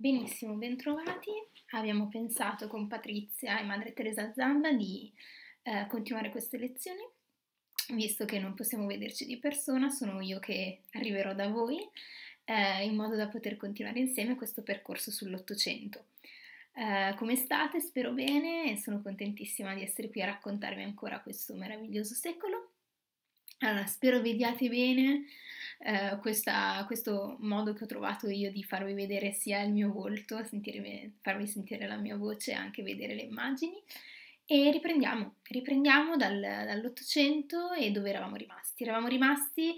Benissimo, bentrovati. Abbiamo pensato con Patrizia e Madre Teresa Zanda di eh, continuare queste lezioni. Visto che non possiamo vederci di persona, sono io che arriverò da voi eh, in modo da poter continuare insieme questo percorso sull'Ottocento. Eh, come state? Spero bene e sono contentissima di essere qui a raccontarvi ancora questo meraviglioso secolo. Allora, spero vediate bene, eh, questa, questo modo che ho trovato io di farvi vedere sia il mio volto, sentirmi, farvi sentire la mia voce e anche vedere le immagini. E riprendiamo, riprendiamo dal, dall'Ottocento e dove eravamo rimasti. Eravamo rimasti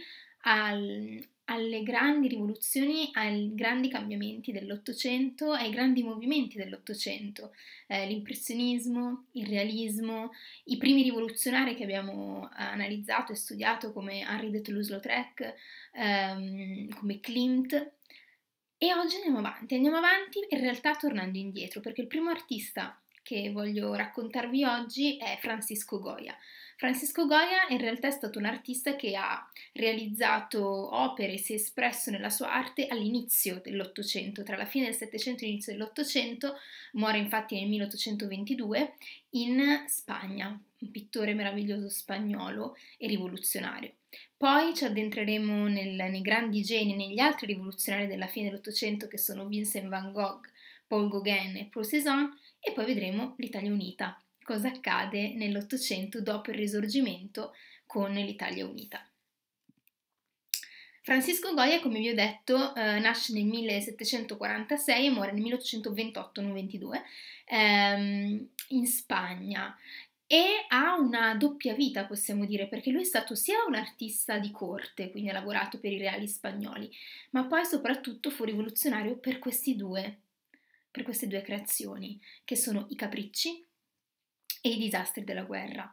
al, alle grandi rivoluzioni, ai grandi cambiamenti dell'Ottocento, ai grandi movimenti dell'Ottocento, eh, l'impressionismo, il realismo, i primi rivoluzionari che abbiamo eh, analizzato e studiato come Henri de Toulouse-Lautrec, ehm, come Klimt. E oggi andiamo avanti, andiamo avanti in realtà tornando indietro, perché il primo artista che voglio raccontarvi oggi è Francisco Goya. Francisco Goya in realtà è stato un artista che ha realizzato opere, e si è espresso nella sua arte all'inizio dell'Ottocento, tra la fine del Settecento e l'inizio dell'Ottocento, muore infatti nel 1822 in Spagna, un pittore meraviglioso spagnolo e rivoluzionario. Poi ci addentreremo nel, nei grandi geni, negli altri rivoluzionari della fine dell'Ottocento che sono Vincent van Gogh, Paul Gauguin e Paul Cézanne e poi vedremo l'Italia Unita cosa accade nell'Ottocento dopo il Risorgimento con l'Italia Unita. Francisco Goya, come vi ho detto, eh, nasce nel 1746 e muore nel 1828-92 ehm, in Spagna e ha una doppia vita, possiamo dire, perché lui è stato sia un artista di corte, quindi ha lavorato per i reali spagnoli, ma poi soprattutto fu rivoluzionario per, due, per queste due creazioni, che sono i capricci e i disastri della guerra.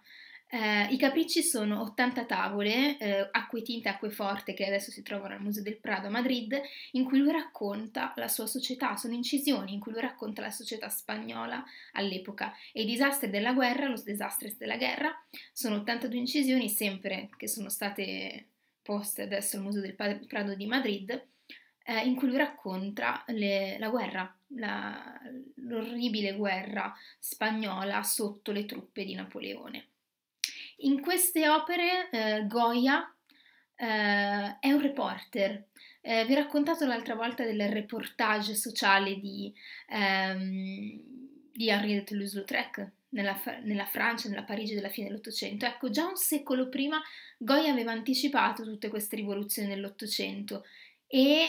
Eh, I capricci sono 80 tavole, eh, acque tinte, acque forte, che adesso si trovano al Museo del Prado a Madrid, in cui lui racconta la sua società, sono incisioni in cui lui racconta la società spagnola all'epoca e i disastri della guerra, lo disastri della guerra, sono 82 incisioni sempre che sono state poste adesso al Museo del Prado di Madrid, eh, in cui lui racconta le, la guerra, la, l'orribile guerra spagnola sotto le truppe di Napoleone. In queste opere eh, Goya Uh, è un reporter. Uh, vi ho raccontato l'altra volta del reportage sociale di, um, di Henri de Toulouse-Lautrec nella, nella, Francia, nella Parigi della fine dell'Ottocento. Ecco, già un secolo prima Goya aveva anticipato tutte queste rivoluzioni dell'Ottocento e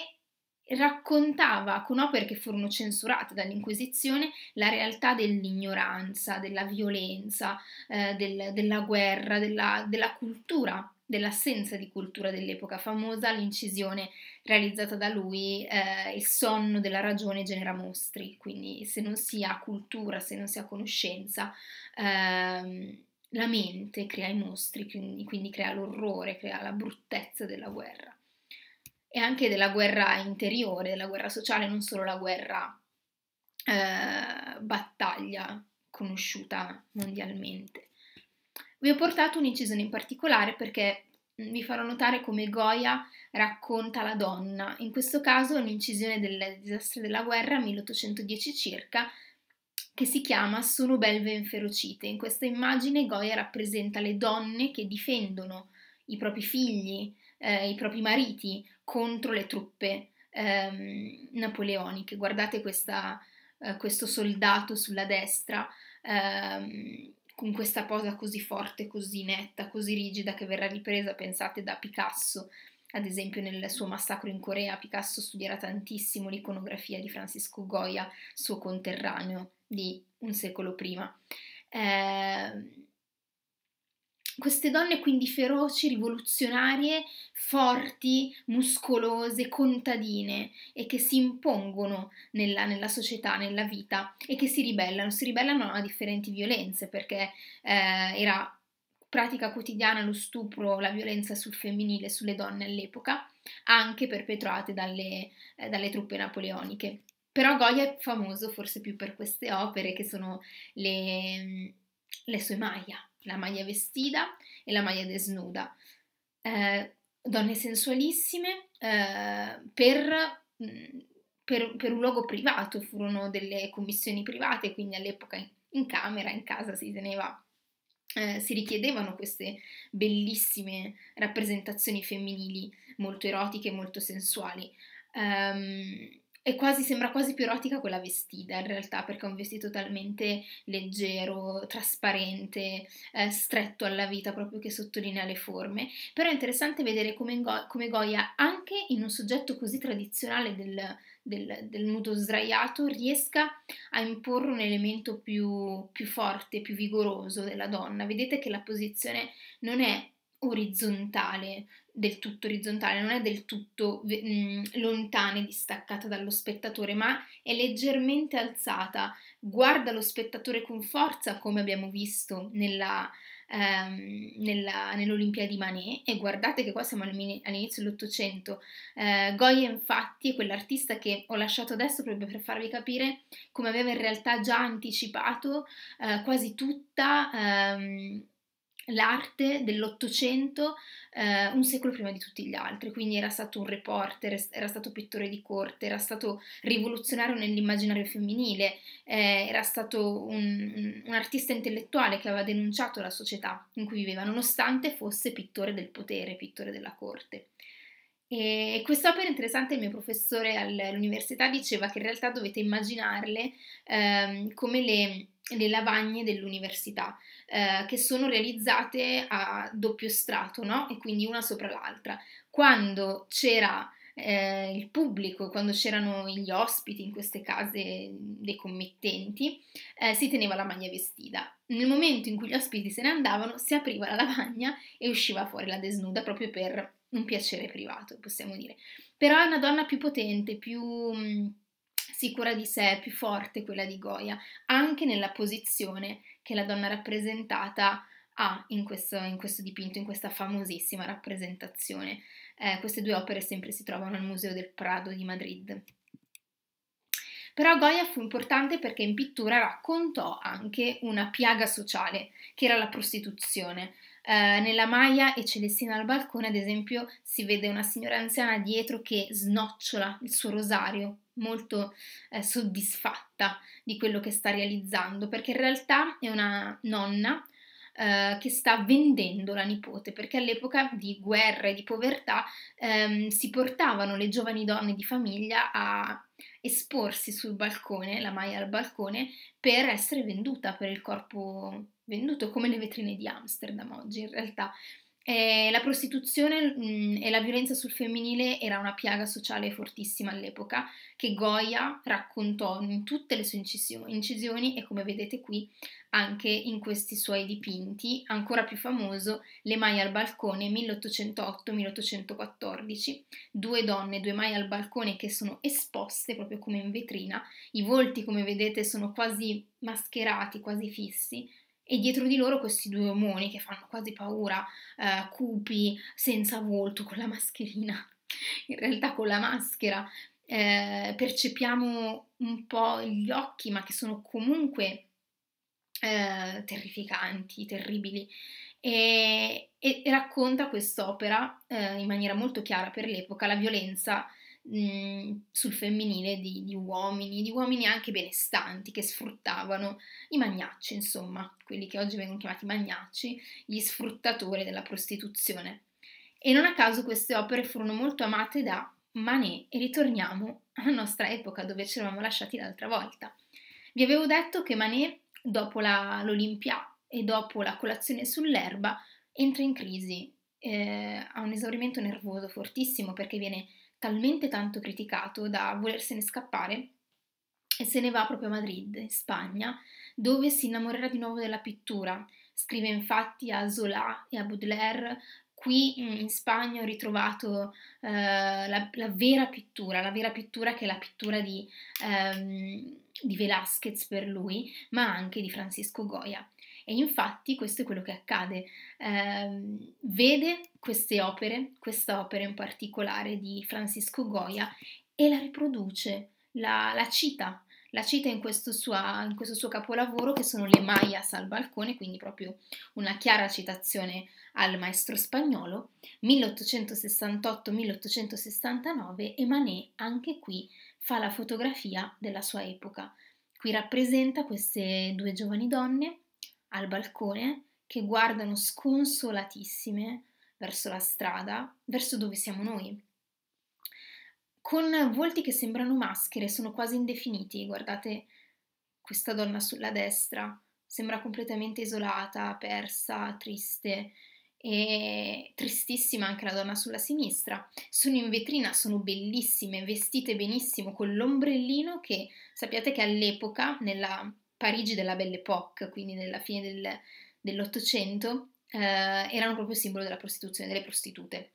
raccontava con opere che furono censurate dall'Inquisizione la realtà dell'ignoranza, della violenza, eh, del, della guerra, della, della cultura, dell'assenza di cultura dell'epoca famosa, l'incisione realizzata da lui, eh, Il sonno della ragione genera mostri, quindi se non si ha cultura, se non si ha conoscenza, ehm, la mente crea i mostri, quindi, quindi crea l'orrore, crea la bruttezza della guerra e anche della guerra interiore, della guerra sociale, non solo la guerra eh, battaglia conosciuta mondialmente. Vi ho portato un'incisione in particolare perché mm, vi farò notare come Goya racconta la donna, in questo caso è un'incisione del disastro della guerra 1810 circa, che si chiama Sono belve inferocite. In questa immagine Goya rappresenta le donne che difendono i propri figli, eh, i propri mariti contro le truppe ehm, napoleoniche. Guardate questa, eh, questo soldato sulla destra ehm, con questa posa così forte, così netta, così rigida che verrà ripresa, pensate, da Picasso. Ad esempio nel suo massacro in Corea Picasso studierà tantissimo l'iconografia di Francisco Goya, suo conterraneo di un secolo prima. Eh, queste donne quindi feroci, rivoluzionarie, forti, muscolose, contadine e che si impongono nella, nella, società, nella vita e che si ribellano, si ribellano a differenti violenze perché eh, era pratica quotidiana lo stupro, la violenza sul femminile, sulle donne all'epoca, anche perpetrate dalle, eh, dalle truppe napoleoniche. Però Goya è famoso forse più per queste opere che sono le, le sue maglia la maglia vestita e la maglia desnuda. Eh, donne sensualissime eh, per, mm, per, per, un luogo privato, furono delle commissioni private, quindi all'epoca in, in camera, in casa si teneva eh, si richiedevano queste bellissime rappresentazioni femminili molto erotiche, molto sensuali. Um, e quasi, sembra quasi più erotica quella vestita in realtà, perché è un vestito talmente leggero, trasparente, eh, stretto alla vita, proprio che sottolinea le forme. Però è interessante vedere come, Go- come Goya, anche in un soggetto così tradizionale del, del, del, nudo sdraiato, riesca a imporre un elemento più, più forte, più vigoroso della donna. Vedete che la posizione non è orizzontale, del tutto orizzontale, non è del tutto mh, lontana e distaccata dallo spettatore, ma è leggermente alzata, guarda lo spettatore con forza, come abbiamo visto nella, ehm, nella, nell'Olimpia di Manet, e guardate che qua siamo all'inizio dell'Ottocento. Eh, Goya infatti è quell'artista che ho lasciato adesso proprio per farvi capire come aveva in realtà già anticipato eh, quasi tutta... Ehm, l'arte dell'Ottocento eh, un secolo prima di tutti gli altri, quindi era stato un reporter, era stato pittore di corte, era stato rivoluzionario nell'immaginario femminile, eh, era stato un, un, artista intellettuale che aveva denunciato la società in cui viveva, nonostante fosse pittore del potere, pittore della corte. E quest'opera interessante, il mio professore all'università diceva che in realtà dovete immaginarle eh, come le le lavagne dell'università, eh, che sono realizzate a doppio strato, no? E quindi una sopra l'altra. Quando c'era eh, il pubblico, quando c'erano gli ospiti in queste case dei committenti, eh, si teneva la maglia vestita. Nel momento in cui gli ospiti se ne andavano, si apriva la lavagna e usciva fuori la desnuda proprio per un piacere privato, possiamo dire. Però è una donna più potente, più mm, sicura di sé, più forte quella di Goya, anche nella posizione che la donna rappresentata ha in questo, in questo dipinto, in questa famosissima rappresentazione. Eh, queste due opere sempre si trovano al Museo del Prado di Madrid. Però Goya fu importante perché in pittura raccontò anche una piaga sociale, che era la prostituzione. Eh, nella Maya e Celestina al balcone, ad esempio, si vede una signora anziana dietro che snocciola il suo rosario molto eh, soddisfatta di quello che sta realizzando, perché in realtà è una nonna eh, che sta vendendo la nipote, perché all'epoca di guerra e di povertà ehm, si portavano le giovani donne di famiglia a esporsi sul balcone, la maia al balcone, per essere venduta per il corpo venduto, come le vetrine di Amsterdam oggi in realtà. Eh, la prostituzione mh, mm, e la violenza sul femminile era una piaga sociale fortissima all'epoca che Goya raccontò in tutte le sue incisio- incisioni e come vedete qui anche in questi suoi dipinti, ancora più famoso Le mai al balcone 1808-1814, due donne, due mai al balcone che sono esposte proprio come in vetrina, i volti come vedete sono quasi mascherati, quasi fissi e dietro di loro questi due omoni che fanno quasi paura, eh, cupi, senza volto, con la mascherina, in realtà con la maschera. Eh, percepiamo un po' gli occhi, ma che sono comunque eh, terrificanti, terribili. E, e, e racconta quest'opera eh, in maniera molto chiara per l'epoca la violenza sul femminile di, di, uomini, di uomini anche benestanti che sfruttavano i magnacci, insomma, quelli che oggi vengono chiamati magnacci, gli sfruttatori della prostituzione. E non a caso queste opere furono molto amate da Manet e ritorniamo alla nostra epoca dove ci eravamo lasciati l'altra volta. Vi avevo detto che Manet, dopo la, l'Olimpia e dopo la colazione sull'erba, entra in crisi, eh, ha un esaurimento nervoso fortissimo perché viene talmente tanto criticato da volersene scappare e se ne va proprio a Madrid, in Spagna, dove si innamorerà di nuovo della pittura. Scrive infatti a Zola e a Baudelaire qui mm, in Spagna ho ritrovato eh, la, la, vera pittura, la vera pittura che è la pittura di, ehm, di Velázquez per lui, ma anche di Francisco Goya. E infatti questo è quello che accade. Eh, vede queste opere, questa opera in particolare di Francisco Goya, e la riproduce, la, la cita, la cita in questo, sua, in questo, suo capolavoro che sono le Mayas al balcone, quindi proprio una chiara citazione al maestro spagnolo, 1868-1869 e Manet anche qui fa la fotografia della sua epoca. Qui rappresenta queste due giovani donne al balcone che guardano sconsolatissime verso la strada, verso dove siamo noi. Con volti che sembrano maschere, sono quasi indefiniti. Guardate questa donna sulla destra, sembra completamente isolata, persa, triste e tristissima anche la donna sulla sinistra. Sono in vetrina, sono bellissime, vestite benissimo con l'ombrellino che sappiate che all'epoca, nella Parigi della Belle Époque, quindi nella fine del, dell'Ottocento, eh, erano proprio simbolo della prostituzione, delle prostitute.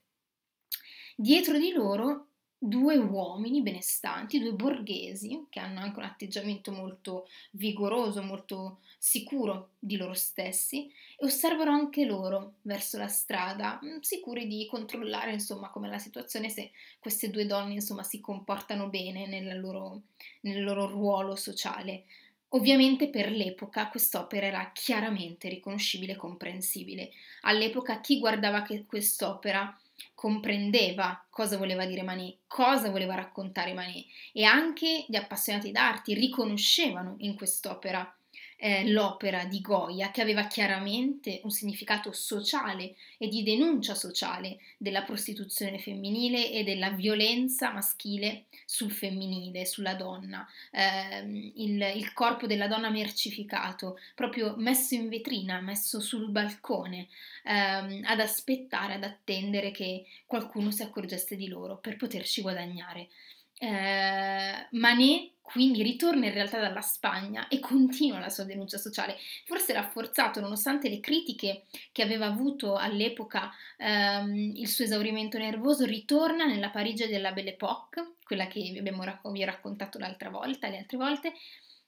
Dietro di loro due uomini benestanti, due borghesi che hanno anche un atteggiamento molto vigoroso, molto sicuro di loro stessi e osservano anche loro verso la strada, mm, sicuri di controllare insomma come la situazione se queste due donne insomma si comportano bene loro, nel loro ruolo sociale Ovviamente per l'epoca quest'opera era chiaramente riconoscibile e comprensibile. All'epoca chi guardava quest'opera comprendeva cosa voleva dire Manet, cosa voleva raccontare Manet e anche gli appassionati d'arti riconoscevano in quest'opera eh, l'opera di Goya, che aveva chiaramente un significato sociale e di denuncia sociale della prostituzione femminile e della violenza maschile sul femminile, sulla donna, eh, il, il corpo della donna mercificato, proprio messo in vetrina, messo sul balcone, ehm, ad aspettare, ad attendere che qualcuno si accorgesse di loro per poterci guadagnare eh, Manet quindi ritorna in realtà dalla Spagna e continua la sua denuncia sociale. Forse rafforzato nonostante le critiche che aveva avuto all'epoca ehm, il suo esaurimento nervoso, ritorna nella Parigi della Belle Époque, quella che racc- vi ho raccontato l'altra volta, le altre volte,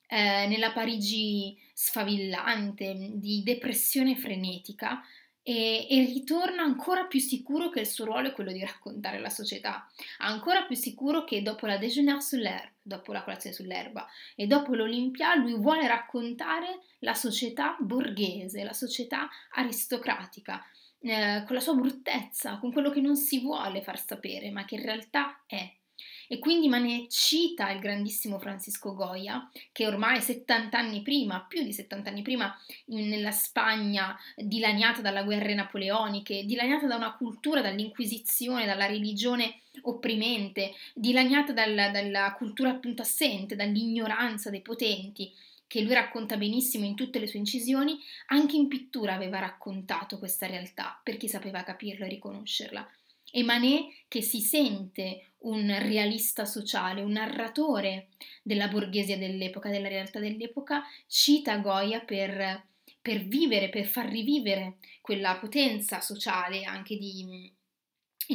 eh, nella Parigi sfavillante, di depressione frenetica, e, e, ritorna ancora più sicuro che il suo ruolo è quello di raccontare la società, ancora più sicuro che dopo la déjeuner sull'erba, dopo la colazione sull'erba e dopo l'Olimpia lui vuole raccontare la società borghese, la società aristocratica, eh, con la sua bruttezza, con quello che non si vuole far sapere, ma che in realtà è. E quindi Manet cita il grandissimo Francisco Goya, che ormai 70 anni prima, più di 70 anni prima, in, nella Spagna dilaniata dalla guerre napoleoniche, dilaniata da una cultura, dall'inquisizione, dalla religione opprimente, dilaniata dal, dalla cultura appunto assente, dall'ignoranza dei potenti, che lui racconta benissimo in tutte le sue incisioni, anche in pittura aveva raccontato questa realtà per chi sapeva capirla e riconoscerla. E Manet che si sente un realista sociale, un narratore della borghesia dell'epoca, della realtà dell'epoca, cita Goya per, per vivere, per far rivivere quella potenza sociale anche di mm,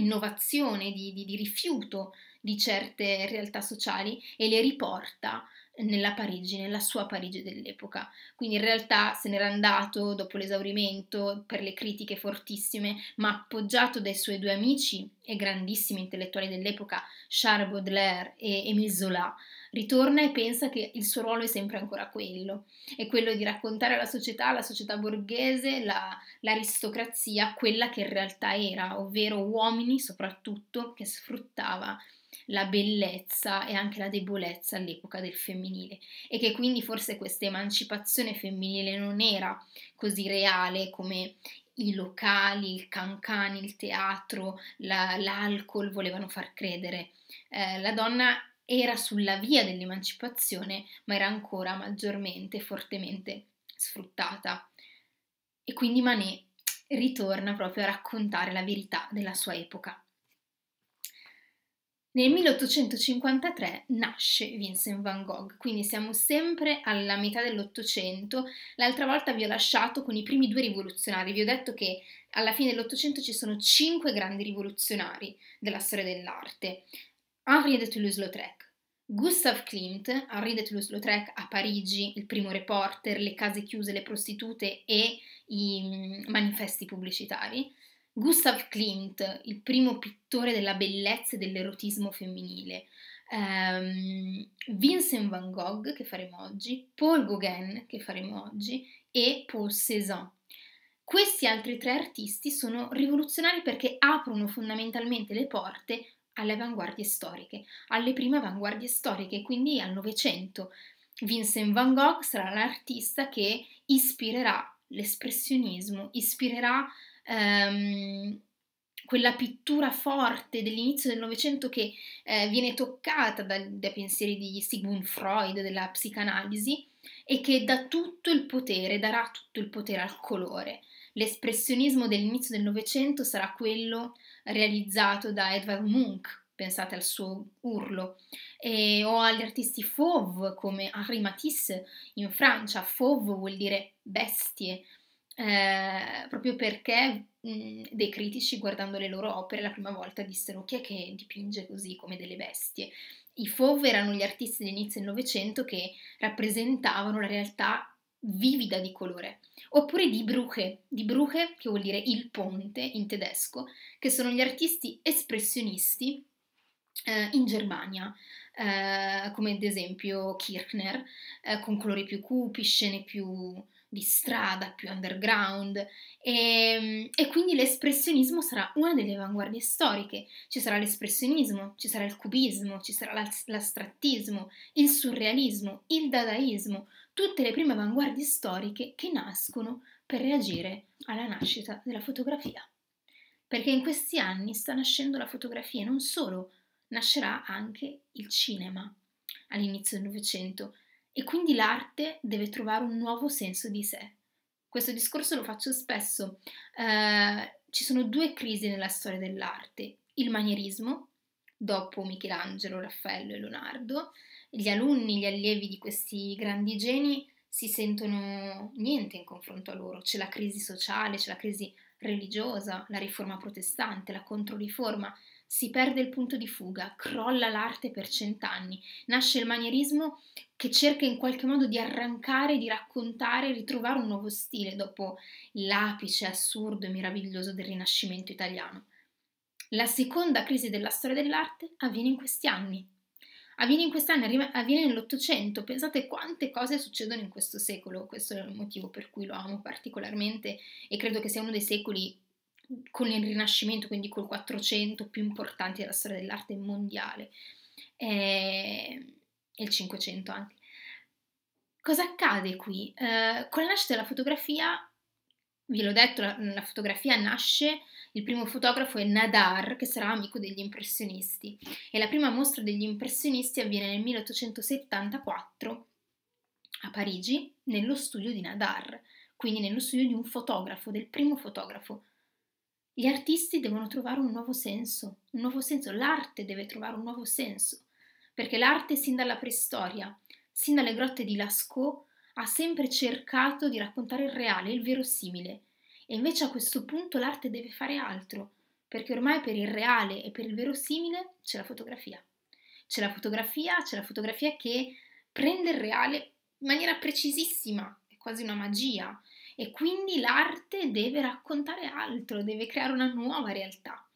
innovazione, di, di, di rifiuto di certe realtà sociali e le riporta nella Parigi, nella sua Parigi dell'epoca. Quindi in realtà se n'era andato dopo l'esaurimento per le critiche fortissime, ma appoggiato dai suoi due amici e grandissimi intellettuali dell'epoca, Charles Baudelaire e Émile Zola, ritorna e pensa che il suo ruolo è sempre ancora quello, è quello di raccontare alla società, alla società borghese, la, l'aristocrazia, quella che in realtà era, ovvero uomini soprattutto che sfruttava la bellezza e anche la debolezza all'epoca del femminile e che quindi forse questa emancipazione femminile non era così reale come i locali, il cancan, il teatro, la, l'alcol volevano far credere. Eh, la donna era sulla via dell'emancipazione, ma era ancora maggiormente, fortemente sfruttata. E quindi Manet ritorna proprio a raccontare la verità della sua epoca. Nel 1853 nasce Vincent van Gogh, quindi siamo sempre alla metà dell'Ottocento. L'altra volta vi ho lasciato con i primi due rivoluzionari, vi ho detto che alla fine dell'Ottocento ci sono cinque grandi rivoluzionari della storia dell'arte. Henri de Toulouse-Lautrec, Gustav Klimt, Henri de Toulouse-Lautrec a Parigi, il primo reporter, le case chiuse, le prostitute e i mm, manifesti pubblicitari. Gustav Klimt, il primo pittore della bellezza e dell'erotismo femminile, um, Vincent van Gogh, che faremo oggi, Paul Gauguin, che faremo oggi, e Paul Cézanne. Questi altri tre artisti sono rivoluzionari perché aprono fondamentalmente le porte alle avanguardie storiche, alle prime avanguardie storiche, quindi al Novecento. Vincent van Gogh sarà l'artista che ispirerà l'espressionismo, ispirerà ehm, quella pittura forte dell'inizio del Novecento che eh, viene toccata da, dai pensieri di Sigmund Freud, della psicanalisi, e che dà tutto il potere, darà tutto il potere al colore. L'espressionismo dell'inizio del Novecento sarà quello realizzato da Edvard Munch, pensate al suo urlo, e, o agli artisti fauve come Henri Matisse in Francia. Fauve vuol dire bestie, eh, proprio perché mh, mhmm, dei critici guardando le loro opere la prima volta dissero chi è che dipinge così come delle bestie. I Fauve erano gli artisti dell'inizio del Novecento che rappresentavano la realtà vivida di colore, oppure di Bruche, di Bruche che vuol dire il ponte in tedesco, che sono gli artisti espressionisti eh, in Germania, eh, come ad esempio Kirchner, eh, con colori più cupi, scene più di strada, più underground e, ehm, e, quindi l'espressionismo sarà una delle avanguardie storiche. Ci sarà l'espressionismo, ci sarà il cubismo, ci sarà l'astrattismo, il surrealismo, il dadaismo, tutte le prime avanguardie storiche che nascono per reagire alla nascita della fotografia. Perché in questi anni sta nascendo la fotografia e non solo, nascerà anche il cinema all'inizio del Novecento e quindi l'arte deve trovare un nuovo senso di sé. Questo discorso lo faccio spesso. Eh, ci sono due crisi nella storia dell'arte, il manierismo, dopo Michelangelo, Raffaello e Leonardo, gli alunni, gli allievi di questi grandi geni si sentono niente in confronto a loro, c'è la crisi sociale, c'è la crisi religiosa, la riforma protestante, la controriforma, si perde il punto di fuga, crolla l'arte per cent'anni, nasce il manierismo che cerca in qualche modo di arrancare, di raccontare, ritrovare un nuovo stile dopo l'apice assurdo e meraviglioso del Rinascimento italiano. La seconda crisi della storia dell'arte avviene in questi anni. Avviene in questi anni, avviene nell'Ottocento. Pensate quante cose succedono in questo secolo. Questo è il motivo per cui lo amo particolarmente e credo che sia uno dei secoli con il Rinascimento, quindi col 400, più importanti della storia dell'arte mondiale, e, eh, e il 500 anche. Cosa accade qui? Eh, con la nascita della fotografia, vi l'ho detto, la, la fotografia nasce, il primo fotografo è Nadar, che sarà amico degli impressionisti, e la prima mostra degli impressionisti avviene nel 1874 a Parigi, nello studio di Nadar, quindi nello studio di un fotografo, del primo fotografo gli artisti devono trovare un nuovo senso, un nuovo senso, l'arte deve trovare un nuovo senso, perché l'arte sin dalla preistoria, sin dalle grotte di Lascaux, ha sempre cercato di raccontare il reale, il verosimile, e invece a questo punto l'arte deve fare altro, perché ormai per il reale e per il verosimile c'è la fotografia. C'è la fotografia, c'è la fotografia che prende il reale in maniera precisissima, è quasi una magia, e quindi l'arte deve raccontare altro, deve creare una nuova realtà.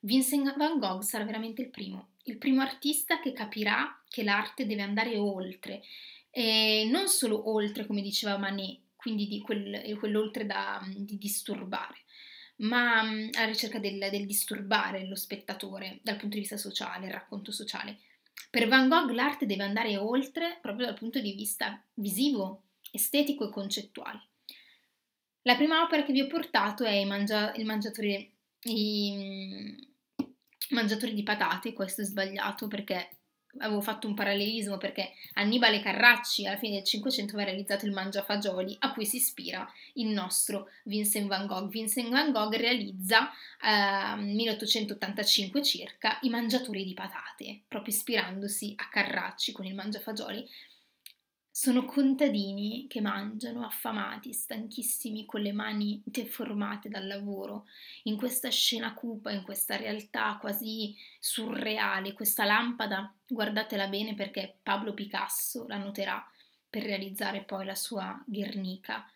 Vincent van Gogh sarà veramente il primo, il primo artista che capirà che l'arte deve andare oltre, e non solo oltre, come diceva Manet, quindi di quel, quell'oltre da, di disturbare, ma mm, alla ricerca del, del disturbare lo spettatore dal punto di vista sociale, il racconto sociale. Per Van Gogh l'arte deve andare oltre proprio dal punto di vista visivo, estetico e concettuale. La prima opera che vi ho portato è il, mangia, il mangiatore, i, mm, mangiatori di patate, questo è sbagliato perché avevo fatto un parallelismo perché Annibale Carracci alla fine del Cinquecento aveva realizzato il Mangiafagioli a cui si ispira il nostro Vincent van Gogh. Vincent van Gogh realizza eh, 1885 circa i Mangiatori di patate, proprio ispirandosi a Carracci con il Mangiafagioli sono contadini che mangiano affamati, stanchissimi, con le mani deformate dal lavoro, in questa scena cupa, in questa realtà quasi surreale, questa lampada, guardatela bene perché Pablo Picasso la noterà per realizzare poi la sua Guernica.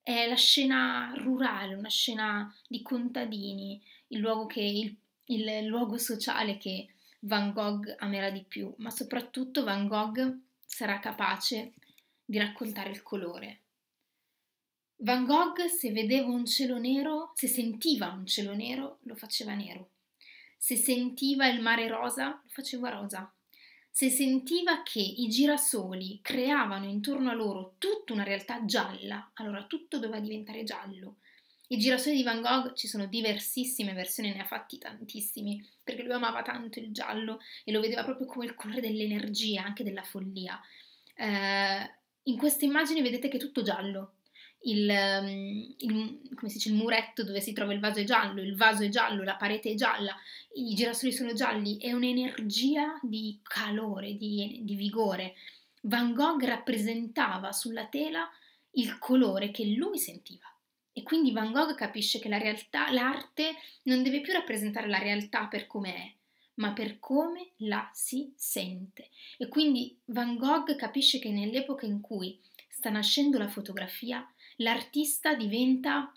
È la scena rurale, una scena di contadini, il luogo, che, il, il luogo sociale che Van Gogh amerà di più, ma soprattutto Van Gogh sarà capace di raccontare il colore. Van Gogh, se vedeva un cielo nero, se sentiva un cielo nero, lo faceva nero. Se sentiva il mare rosa, lo faceva rosa. Se sentiva che i girasoli creavano intorno a loro tutta una realtà gialla, allora tutto doveva diventare giallo. I girasoli di Van Gogh ci sono diversissime versioni, ne ha fatti tantissimi, perché lui amava tanto il giallo e lo vedeva proprio come il colore dell'energia, anche della follia. Eh, in queste immagini vedete che è tutto giallo. Il, ehm, il, dice, il, muretto dove si trova il vaso è giallo, il vaso è giallo, la parete è gialla, i girasoli sono gialli, è un'energia di calore, di, di vigore. Van Gogh rappresentava sulla tela il colore che lui sentiva. E quindi Van Gogh capisce che la realtà, l'arte non deve più rappresentare la realtà per come è, ma per come la si sente. E quindi Van Gogh capisce che nell'epoca in cui sta nascendo la fotografia, l'artista diventa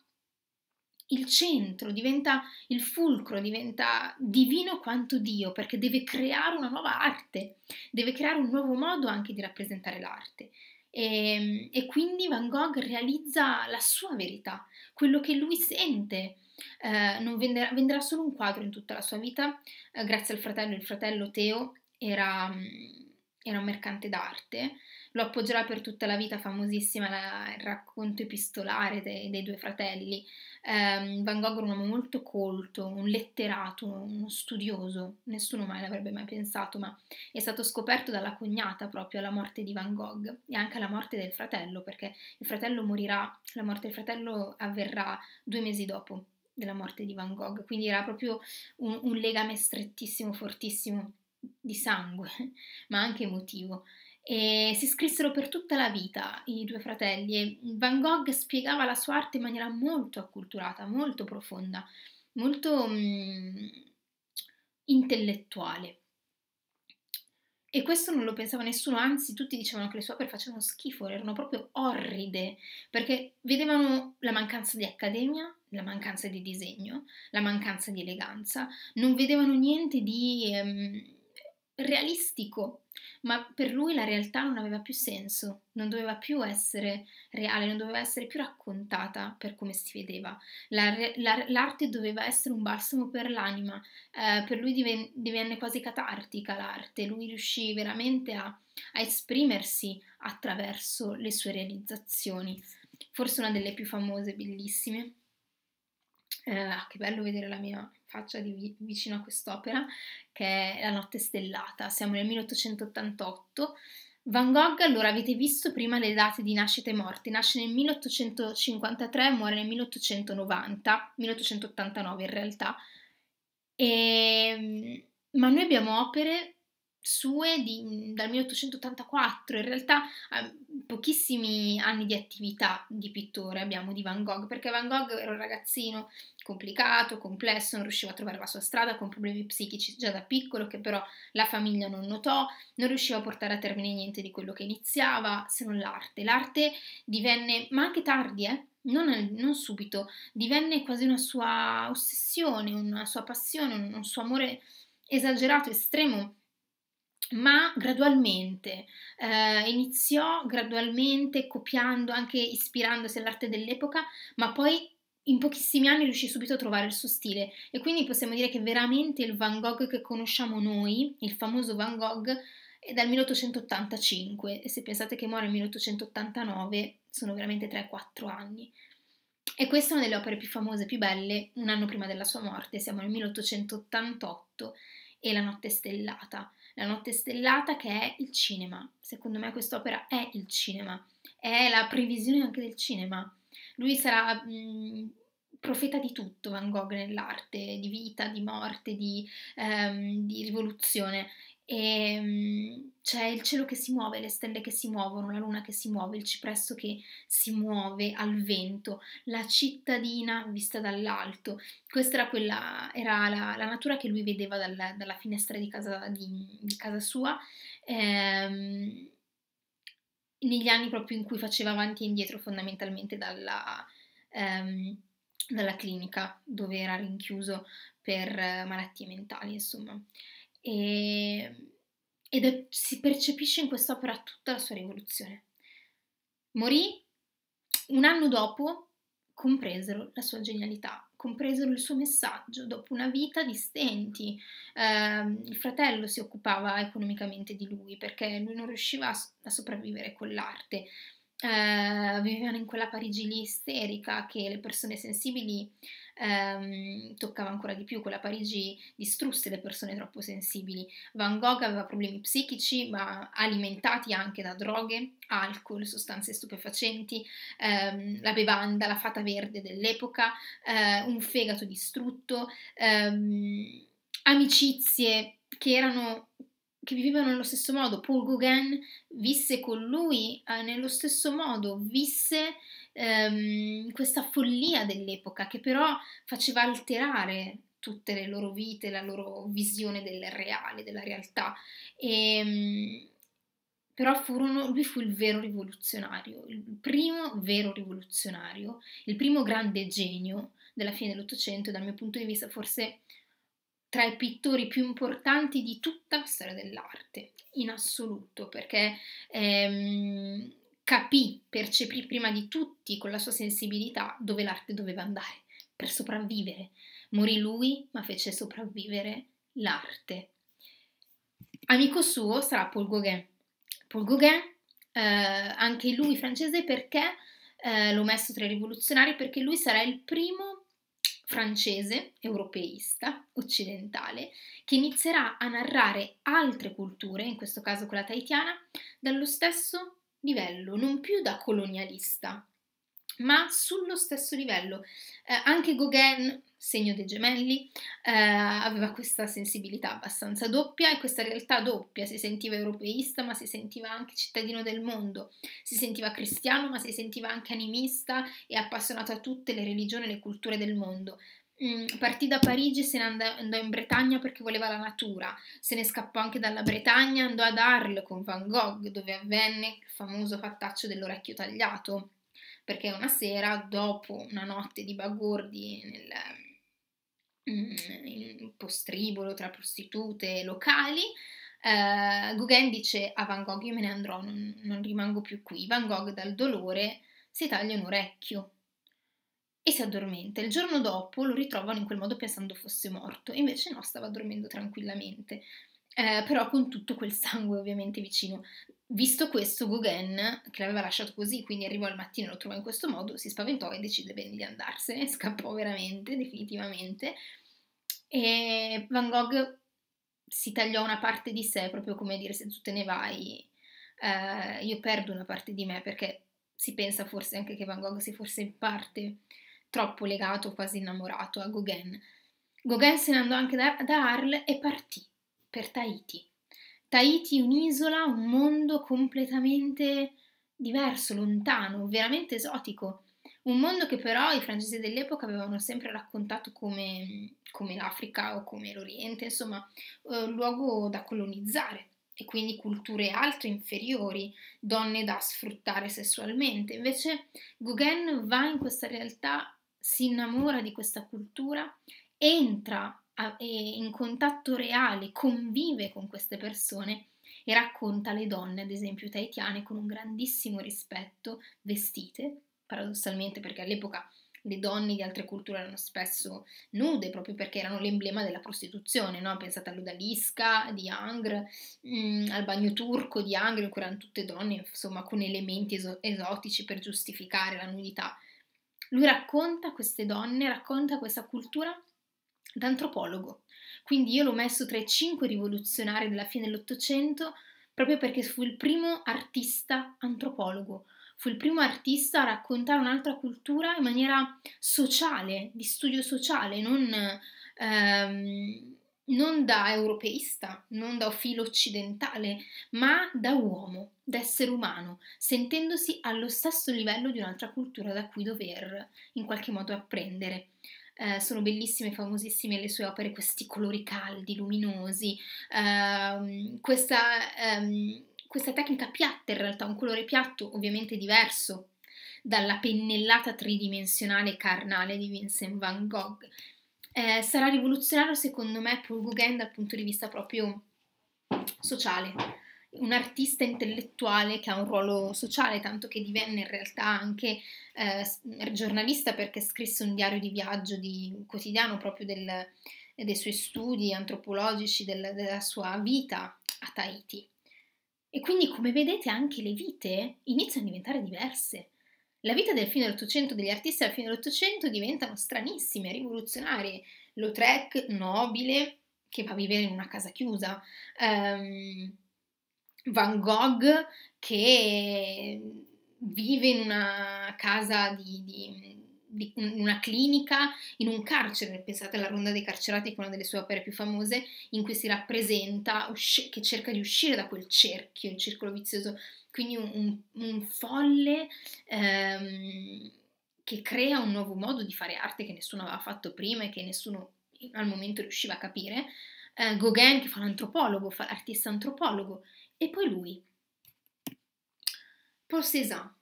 il centro, diventa il fulcro, diventa divino quanto Dio, perché deve creare una nuova arte, deve creare un nuovo modo anche di rappresentare l'arte. E, ehm, e quindi Van Gogh realizza la sua verità, quello che lui sente, eh, venderà, venderà, solo un quadro in tutta la sua vita, eh, grazie al fratello. Il fratello Teo era, mm, era, un mercante d'arte, lo appoggerà per tutta la vita, famosissima la, il racconto epistolare dei, dei due fratelli. Eh, Van Gogh era un uomo molto colto, un letterato, uno studioso, nessuno mai l'avrebbe mai pensato, ma è stato scoperto dalla cognata proprio alla morte di Van Gogh e anche alla morte del fratello, perché il fratello morirà, la morte del fratello avverrà due mesi dopo della morte di Van Gogh, quindi era proprio un, un legame strettissimo, fortissimo di sangue, ma anche emotivo. E si scrissero per tutta la vita i due fratelli e Van Gogh spiegava la sua arte in maniera molto acculturata, molto profonda, molto mh, mm, intellettuale. E questo non lo pensava nessuno, anzi tutti dicevano che le sue opere facevano schifo, erano proprio orride, perché vedevano la mancanza di accademia, la mancanza di disegno, la mancanza di eleganza, non vedevano niente di ehm, realistico, ma per lui la realtà non aveva più senso, non doveva più essere reale, non doveva essere più raccontata per come si vedeva. La, la, l'arte doveva essere un balsamo per l'anima, eh, per lui diven, divenne quasi catartica l'arte, lui riuscì veramente a, a esprimersi attraverso le sue realizzazioni, forse una delle più famose e bellissime eh, ah, che bello vedere la mia faccia di vicino a quest'opera, che è La notte stellata. Siamo nel 1888. Van Gogh, allora avete visto prima le date di nascita e morte, nasce nel 1853, muore nel 1890, 1889 in realtà, e... Ehm, ma noi abbiamo opere sue di, mhmm, dal 1884, in realtà ehm, pochissimi anni di attività di pittore abbiamo di Van Gogh, perché Van Gogh era un ragazzino complicato, complesso, non riusciva a trovare la sua strada con problemi psichici già da piccolo che però la famiglia non notò, non riusciva a portare a termine niente di quello che iniziava se non l'arte. L'arte divenne, ma anche tardi, eh, non, non, subito, divenne quasi una sua ossessione, una sua passione, un, un suo amore esagerato, estremo ma gradualmente, eh, iniziò gradualmente copiando, anche ispirandosi all'arte dell'epoca, ma poi in pochissimi anni riuscì subito a trovare il suo stile e quindi possiamo dire che veramente il Van Gogh che conosciamo noi, il famoso Van Gogh, è dal 1885 e se pensate che muore nel 1889 sono veramente 3-4 anni. E questa è una delle opere più famose, più belle, un anno prima della sua morte, siamo nel 1888 e La notte stellata. La notte stellata che è il cinema. Secondo me quest'opera è il cinema, è la previsione anche del cinema. Lui sarà mh, mm, profeta di tutto Van Gogh nell'arte, di vita, di morte, di, ehm, di rivoluzione e ehm, c'è il cielo che si muove, le stelle che si muovono, la luna che si muove, il cipresso che si muove al vento, la cittadina vista dall'alto. Questa era, quella, era la, la, natura che lui vedeva dalla, dalla finestra di casa, di, di casa sua. Ehm, negli anni proprio in cui faceva avanti e indietro fondamentalmente dalla, ehm, dalla clinica dove era rinchiuso per eh, malattie mentali, insomma e, ed è, si percepisce in quest'opera tutta la sua rivoluzione. Morì un anno dopo, compresero la sua genialità, compresero il suo messaggio, dopo una vita di stenti. Eh, il fratello si occupava economicamente di lui perché lui non riusciva a, a sopravvivere con l'arte, eh, vivevano in quella Parigi lì isterica che le persone sensibili ehm, toccava ancora di più, quella Parigi distrusse le persone troppo sensibili. Van Gogh aveva problemi psichici, ma alimentati anche da droghe, alcol, sostanze stupefacenti, ehm, mm. la bevanda, la fata verde dell'epoca, eh, un fegato distrutto, ehm, amicizie che erano che vivevano nello stesso modo. Paul Gauguin visse con lui eh, nello stesso modo, visse ehm, questa follia dell'epoca che però faceva alterare tutte le loro vite, la loro visione del reale, della realtà. E, ehm, però furono, lui fu il vero rivoluzionario, il primo vero rivoluzionario, il primo grande genio della fine dell'Ottocento e dal mio punto di vista forse tra i pittori più importanti di tutta la storia dell'arte, in assoluto, perché ehm, capì, percepì prima di tutti con la sua sensibilità dove l'arte doveva andare per sopravvivere. Morì lui, ma fece sopravvivere l'arte. Amico suo sarà Paul Gauguin. Paul Gauguin, eh, anche lui francese perché eh, l'ho messo tra i rivoluzionari, perché lui sarà il primo francese, europeista, occidentale, che inizierà a narrare altre culture, in questo caso quella tahitiana, dallo stesso livello, non più da colonialista, ma sullo stesso livello. Eh, anche Gauguin segno dei gemelli, eh, aveva questa sensibilità abbastanza doppia e questa realtà doppia, si sentiva europeista ma si sentiva anche cittadino del mondo, si sentiva cristiano ma si sentiva anche animista e appassionato a tutte le religioni e le culture del mondo, mm, partì da Parigi, e se ne andò in Bretagna perché voleva la natura, se ne scappò anche dalla Bretagna, andò ad Arles con Van Gogh, dove avvenne il famoso fattaccio dell'orecchio tagliato, perché una sera, dopo una notte di bagordi nel, un in postribolo tra prostitute locali. Uh, Gauguin dice a Van Gogh: Io me ne andrò, non, non rimango più qui. Van Gogh, dal dolore, si taglia un orecchio e si addormenta. Il giorno dopo lo ritrovano in quel modo pensando fosse morto, invece no, stava dormendo tranquillamente, eh, però con tutto quel sangue ovviamente vicino. Visto questo, Gauguin, che l'aveva lasciato così, quindi arrivò al mattino e lo trovò in questo modo, si spaventò e decise bene di andarsene, scappò veramente, definitivamente. E Van Gogh si tagliò una parte di sé, proprio come dire se tu te ne vai, eh, io perdo una parte di me, perché si pensa forse anche che Van Gogh si fosse in parte troppo legato, quasi innamorato a Gauguin. Gauguin se ne andò anche da, da Arles e partì per Tahiti Tahiti un'isola, un mondo completamente diverso, lontano, veramente esotico. Un mondo che però i francesi dell'epoca avevano sempre raccontato come, come l'Africa o come l'Oriente, insomma, un eh, luogo da colonizzare e quindi culture altre inferiori, donne da sfruttare sessualmente. Invece Gauguin va in questa realtà, si innamora di questa cultura, entra è in contatto reale, convive con queste persone e racconta le donne, ad esempio taitiane, con un grandissimo rispetto, vestite, paradossalmente perché all'epoca le donne di altre culture erano spesso nude proprio perché erano l'emblema della prostituzione, no? pensate all'odalisca di Angre, mm, al bagno turco di Angre, in cui erano tutte donne, insomma, con elementi es- esotici per giustificare la nudità. Lui racconta queste donne, racconta questa cultura d'antropologo. Quindi io l'ho messo tra i cinque rivoluzionari della fine dell'Ottocento proprio perché fu il primo artista antropologo, fu il primo artista a raccontare un'altra cultura in maniera sociale, di studio sociale, non, ehm, non da europeista, non da filo occidentale, ma da uomo, da essere umano, sentendosi allo stesso livello di un'altra cultura da cui dover in qualche modo apprendere eh, sono bellissime e famosissime le sue opere, questi colori caldi, luminosi, ehm, questa, ehm, questa tecnica piatta in realtà, un colore piatto ovviamente diverso dalla pennellata tridimensionale carnale di Vincent van Gogh. Eh, sarà rivoluzionario secondo me Paul Gauguin dal punto di vista proprio sociale, un artista intellettuale che ha un ruolo sociale, tanto che divenne in realtà anche eh, giornalista perché scrisse un diario di viaggio di, quotidiano proprio del, dei suoi studi antropologici, del, della sua vita a Tahiti. E quindi, come vedete, anche le vite iniziano a diventare diverse. La vita del fine dell'Ottocento, degli artisti al fine dell'Ottocento, diventano stranissime, rivoluzionarie. Lautrec, nobile, che va a vivere in una casa chiusa. Um, Van Gogh che vive in una casa di, di, di, una clinica, in un carcere, pensate alla Ronda dei Carcerati, che è una delle sue opere più famose, in cui si rappresenta usci- che cerca di uscire da quel cerchio, il circolo vizioso, quindi un, un, un folle ehm, che crea un nuovo modo di fare arte che nessuno aveva fatto prima e che nessuno al momento riusciva a capire. Eh, Gauguin che fa l'antropologo, fa l'artista antropologo, e poi lui, Paul Cézanne.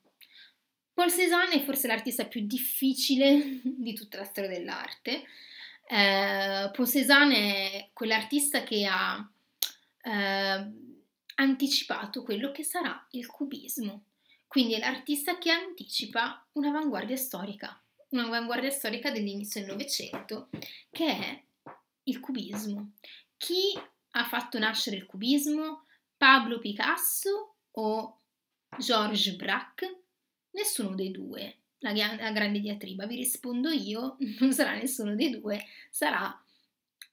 Paul Cézanne è forse l'artista più difficile di tutta la storia dell'arte. Eh, Paul Cézanne è quell'artista che ha eh, anticipato quello che sarà il cubismo, quindi è l'artista che anticipa un'avanguardia storica, un'avanguardia storica dell'inizio del Novecento, che è il cubismo. Chi ha fatto nascere il cubismo? Pablo Picasso o Georges Braque? Nessuno dei due. La, la grande diatriba, vi rispondo io, non sarà nessuno dei due, sarà